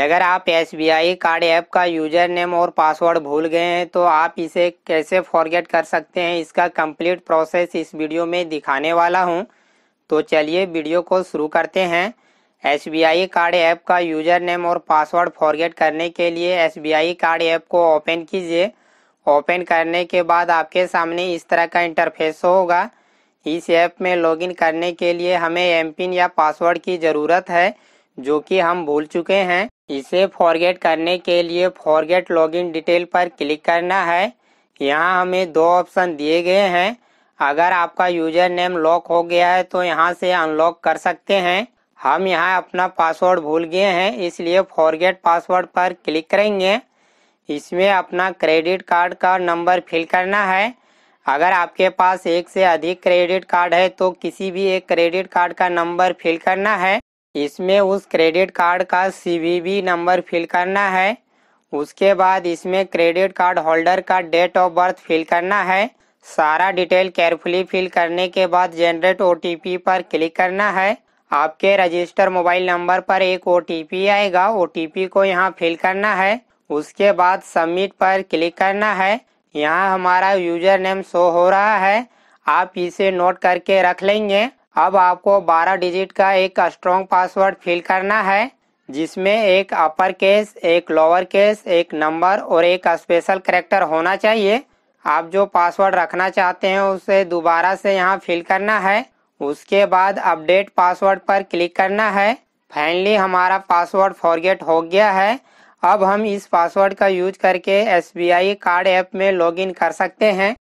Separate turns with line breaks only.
अगर आप S card app का यूजर नेम और पासवर्ड भूल गए हैं तो आप इसे कैसे फॉरगेट कर सकते हैं इसका कंप्लीट प्रोसेस इस वीडियो में दिखाने वाला हूं तो चलिए वीडियो को शुरू करते हैं एस कार्ड ऐप का यूजर नेम और पासवर्ड फॉरगेट करने के लिए एस कार्ड ऐप को ओपन कीजिए ओपन करने के बाद आपके सामने इस तरह का इंटरफेस होगा इस ऐप में लॉगिन करने के लिए हमें पिन या पासवर्ड की ज़रूरत है जो कि हम भूल चुके हैं इसे फॉरगेट करने के लिए फॉरगेट लॉगिन डिटेल पर क्लिक करना है यहाँ हमें दो ऑप्शन दिए गए हैं अगर आपका यूजर नेम लॉक हो गया है तो यहाँ से अनलॉक कर सकते हैं हम यहाँ अपना पासवर्ड भूल गए हैं इसलिए फॉरगेट पासवर्ड पर क्लिक करेंगे इसमें अपना क्रेडिट कार्ड का नंबर फिल करना है अगर आपके पास एक से अधिक क्रेडिट कार्ड है तो किसी भी एक क्रेडिट कार्ड का नंबर फिल करना है इसमें उस क्रेडिट कार्ड का सीवीवी नंबर फिल करना है उसके बाद इसमें क्रेडिट कार्ड होल्डर का डेट ऑफ बर्थ फिल करना है सारा डिटेल केयरफुली फिल करने के बाद जनरेट ओ पर क्लिक करना है आपके रजिस्टर मोबाइल नंबर पर एक ओ आएगा ओ को यहाँ फिल करना है उसके बाद सबमिट पर क्लिक करना है यहाँ हमारा यूजर नेम शो हो रहा है आप इसे नोट करके रख लेंगे अब आपको 12 डिजिट का एक स्ट्रॉन्ग पासवर्ड फिल करना है जिसमें एक अपर केस एक लोअर केस एक नंबर और एक स्पेशल करेक्टर होना चाहिए आप जो पासवर्ड रखना चाहते हैं उसे दोबारा से यहाँ फिल करना है उसके बाद अपडेट पासवर्ड पर क्लिक करना है फाइनली हमारा पासवर्ड फॉरगेट हो गया है अब हम इस पासवर्ड का यूज करके एस कार्ड ऐप में लॉगिन कर सकते हैं